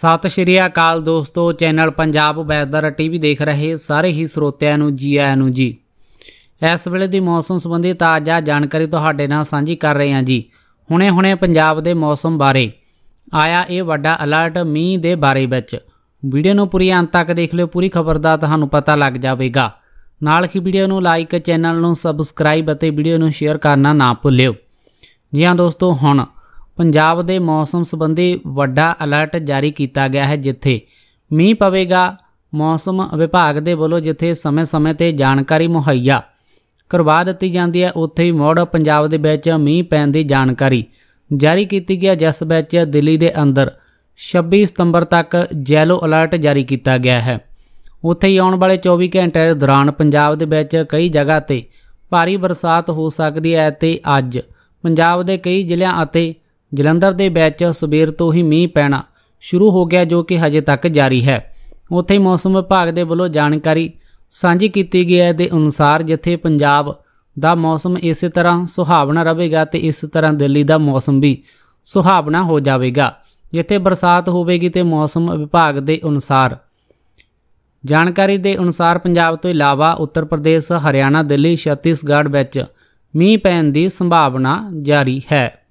ਸਤਿ ਸ਼੍ਰੀ ਅਕਾਲ ਦੋਸਤੋ channel Punjab weather TV ਦੇਖ ਰਹੇ ਸਾਰੇ ਹੀ ਸਰੋਤਿਆਂ ਨੂੰ ਜੀ ਆਇਆਂ ਨੂੰ ਜੀ ਇਸ ਵੇਲੇ ਦੀ ਮੌਸਮ ਸੰਬੰਧੀ ਤਾਜ਼ਾ ਜਾਣਕਾਰੀ ਤੁਹਾਡੇ ਨਾਲ ਸਾਂਝੀ ਕਰ ਰਹੇ ਹਾਂ ਜੀ ਹੁਣੇ-ਹੁਣੇ ਪੰਜਾਬ ਦੇ ਮੌਸਮ ਬਾਰੇ ਆਇਆ ਇਹ ਵੱਡਾ ਅਲਰਟ ਮੀਂਹ ਦੇ ਬਾਰੇ ਵਿੱਚ ਵੀਡੀਓ ਨੂੰ ਪੂਰੀ ਅੰਤ ਤੱਕ ਦੇਖ ਲਿਓ ਪੂਰੀ ਖਬਰ ਦਾ ਤੁਹਾਨੂੰ ਪਤਾ ਲੱਗ ਜਾਵੇਗਾ ਨਾਲ ਹੀ ਵੀਡੀਓ ਨੂੰ ਲਾਈਕ ਚੈਨਲ ਨੂੰ ਸਬਸਕ੍ਰਾਈਬ ਅਤੇ ਵੀਡੀਓ ਨੂੰ ਸ਼ੇਅਰ ਕਰਨਾ ਨਾ ਭੁੱਲਿਓ ਜੀ ਹਾਂ ਦੋਸਤੋ ਹੁਣ ਪੰਜਾਬ ਦੇ ਮੌਸਮ ਸੰਬੰਧੀ ਵੱਡਾ ਅਲਰਟ ਜਾਰੀ ਕੀਤਾ ਗਿਆ ਹੈ ਜਿੱਥੇ ਮੀਂਹ ਪਵੇਗਾ ਮੌਸਮ ਵਿਭਾਗ ਦੇ ਵੱਲੋਂ ਜਿੱਥੇ ਸਮੇਂ-ਸਮੇਂ ਤੇ ਜਾਣਕਾਰੀ ਮੁਹੱਈਆ ਕਰਵਾ ਦਿੱਤੀ ਜਾਂਦੀ ਹੈ ਉੱਥੇ ਹੀ ਮੋੜ ਪੰਜਾਬ ਦੇ ਵਿੱਚ ਮੀਂਹ ਪੈਣ ਦੀ ਜਾਣਕਾਰੀ ਜਾਰੀ ਕੀਤੀ ਗਿਆ ਜਿਸ ਵਿੱਚ ਦਿੱਲੀ ਦੇ ਅੰਦਰ 26 ਸਤੰਬਰ ਤੱਕ ਜੈਲੋ ਅਲਰਟ ਜਾਰੀ ਕੀਤਾ ਗਿਆ ਹੈ ਉੱਥੇ ਹੀ ਆਉਣ ਵਾਲੇ 24 ਘੰਟੇ ਦੌਰਾਨ ਪੰਜਾਬ ਦੇ ਵਿੱਚ ਕਈ ਜਗ੍ਹਾ ਤੇ ਭਾਰੀ ਬਰਸਾਤ ਹੋ ਸਕਦੀ ਹੈ ਤੇ ਅੱਜ ਪੰਜਾਬ ਦੇ ਕਈ ਜ਼ਿਲ੍ਹਿਆਂ ਅਤੇ ਜਲੰਧਰ ਦੇ ਵਿੱਚ ਸਵੇਰ ਤੋਂ ਹੀ ਮੀਂਹ ਪੈਣਾ ਸ਼ੁਰੂ ਹੋ ਗਿਆ ਜੋ ਕਿ ਹਜੇ ਤੱਕ ਜਾਰੀ ਹੈ ਉੱਥੇ ਮੌਸਮ ਵਿਭਾਗ ਦੇ ਵੱਲੋਂ ਜਾਣਕਾਰੀ ਸਾਂਝੀ ਕੀਤੀ ਗਈ ਹੈ ਦੇ ਅਨੁਸਾਰ ਜਿੱਥੇ ਪੰਜਾਬ ਦਾ ਮੌਸਮ ਇਸੇ ਤਰ੍ਹਾਂ ਸੁਹਾਵਣਾ ਰਹੇਗਾ ਤੇ ਇਸ ਤਰ੍ਹਾਂ ਦਿੱਲੀ ਦਾ ਮੌਸਮ ਵੀ ਸੁਹਾਵਣਾ ਹੋ ਜਾਵੇਗਾ ਜਿੱਥੇ ਬਰਸਾਤ ਹੋਵੇਗੀ ਤੇ ਮੌਸਮ ਵਿਭਾਗ ਦੇ ਅਨੁਸਾਰ ਜਾਣਕਾਰੀ ਦੇ ਅਨੁਸਾਰ ਪੰਜਾਬ ਤੋਂ ਇਲਾਵਾ ਉੱਤਰ ਪ੍ਰਦੇਸ਼ ਹਰਿਆਣਾ ਦਿੱਲੀ ਛੱਤੀਸਗੜ੍ਹ ਵਿੱਚ ਮੀਂਹ ਪੈਣ ਦੀ ਸੰਭਾਵਨਾ ਜਾਰੀ ਹੈ